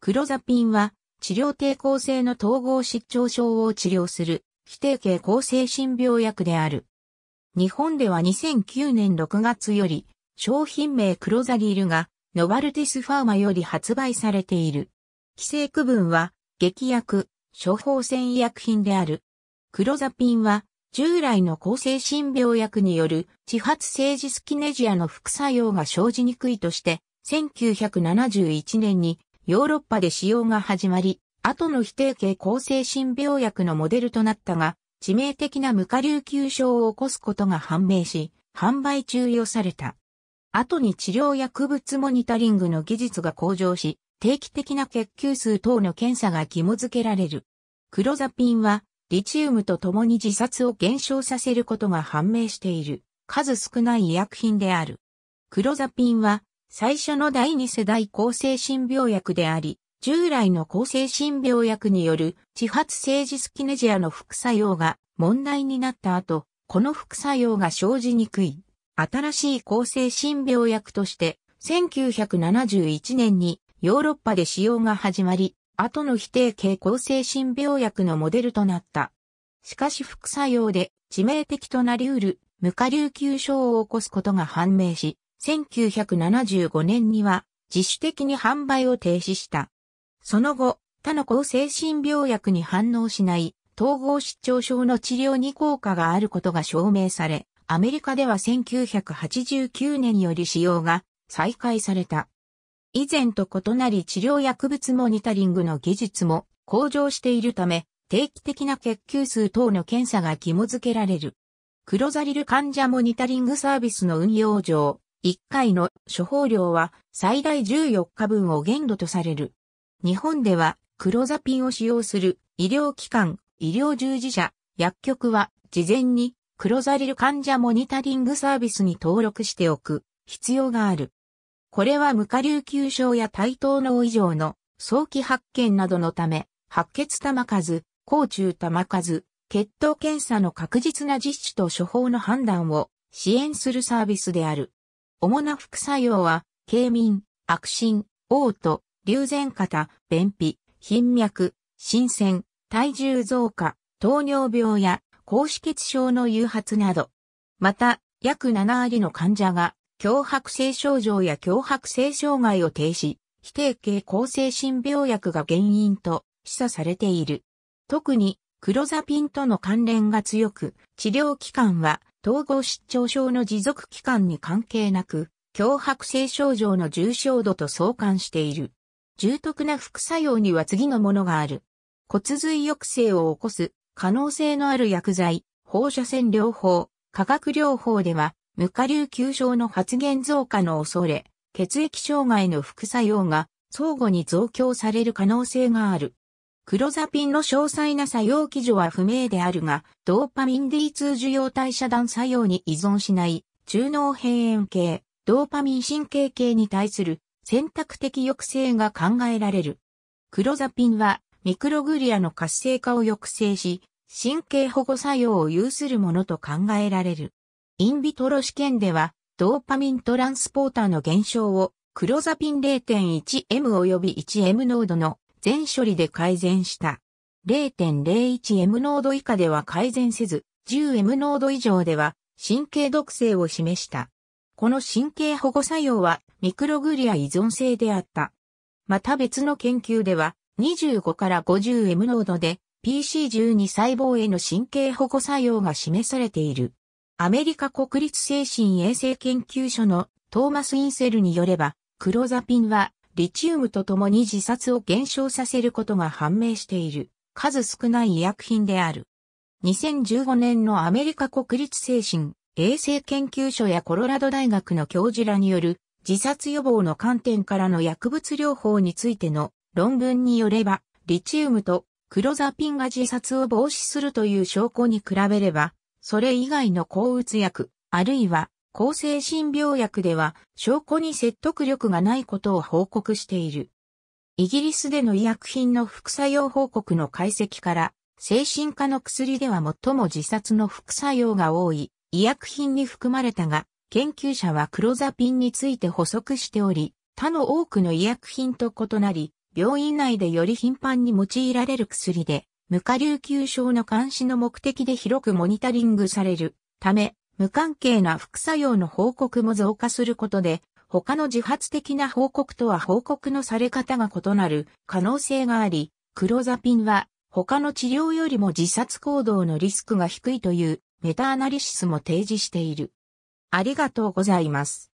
クロザピンは治療抵抗性の統合失調症を治療する非定型抗精神病薬である。日本では2009年6月より商品名クロザリールがノバルティスファーマより発売されている。規制区分は劇薬、処方箋医薬品である。クロザピンは従来の抗精神病薬による自発性ジスキネジアの副作用が生じにくいとして1971年にヨーロッパで使用が始まり、後の非定型抗精神病薬のモデルとなったが、致命的な無下流球症を起こすことが判明し、販売中与された。後に治療薬物モニタリングの技術が向上し、定期的な血球数等の検査が義務付けられる。クロザピンは、リチウムと共に自殺を減少させることが判明している、数少ない医薬品である。クロザピンは、最初の第二世代抗精神病薬であり、従来の抗精神病薬による自発性ジスキネジアの副作用が問題になった後、この副作用が生じにくい、新しい抗精神病薬として、1971年にヨーロッパで使用が始まり、後の否定系抗精神病薬のモデルとなった。しかし副作用で致命的となり得る無下流級症を起こすことが判明し、1975年には自主的に販売を停止した。その後、他の抗精神病薬に反応しない統合失調症の治療に効果があることが証明され、アメリカでは1989年より使用が再開された。以前と異なり治療薬物モニタリングの技術も向上しているため、定期的な血球数等の検査が義務付けられる。クロザリル患者モニタリングサービスの運用上、1回の処方量は最大14日分を限度とされる。日本では黒ザピンを使用する医療機関、医療従事者、薬局は事前に黒ザリル患者モニタリングサービスに登録しておく必要がある。これは無下流球症や対等脳異常の早期発見などのため、白血玉数、甲中玉数、血糖検査の確実な実施と処方の判断を支援するサービスである。主な副作用は、軽眠、悪心、嘔吐、流前型、便秘、頻脈、新鮮、体重増加、糖尿病や高脂血症の誘発など。また、約7割の患者が、強迫性症状や強迫性障害を停止、非定型抗精神病薬が原因と示唆されている。特に、クロザピンとの関連が強く、治療期間は統合失調症の持続期間に関係なく、強迫性症状の重症度と相関している。重篤な副作用には次のものがある。骨髄抑制を起こす可能性のある薬剤、放射線療法、化学療法では、無下流急症の発現増加の恐れ、血液障害の副作用が相互に増強される可能性がある。クロザピンの詳細な作用基準は不明であるが、ドーパミン D2 受容体遮断作用に依存しない中脳辺縁系、ドーパミン神経系に対する選択的抑制が考えられる。クロザピンはミクログリアの活性化を抑制し、神経保護作用を有するものと考えられる。インビトロ試験では、ドーパミントランスポーターの減少を、クロザピン 0.1M 及び 1M 濃度の全処理で改善した。0.01M 濃度以下では改善せず、10M 濃度以上では神経毒性を示した。この神経保護作用はミクログリア依存性であった。また別の研究では25から 50M 濃度で PC12 細胞への神経保護作用が示されている。アメリカ国立精神衛生研究所のトーマス・インセルによれば、クロザピンはリチウムと共に自殺を減少させることが判明している数少ない医薬品である。2015年のアメリカ国立精神衛生研究所やコロラド大学の教授らによる自殺予防の観点からの薬物療法についての論文によれば、リチウムとクロザピンが自殺を防止するという証拠に比べれば、それ以外の抗うつ薬、あるいは抗精神病薬では証拠に説得力がないことを報告している。イギリスでの医薬品の副作用報告の解析から、精神科の薬では最も自殺の副作用が多い医薬品に含まれたが、研究者はクロザピンについて補足しており、他の多くの医薬品と異なり、病院内でより頻繁に用いられる薬で、無下流球症の監視の目的で広くモニタリングされるため、無関係な副作用の報告も増加することで、他の自発的な報告とは報告のされ方が異なる可能性があり、クロザピンは他の治療よりも自殺行動のリスクが低いというメタアナリシスも提示している。ありがとうございます。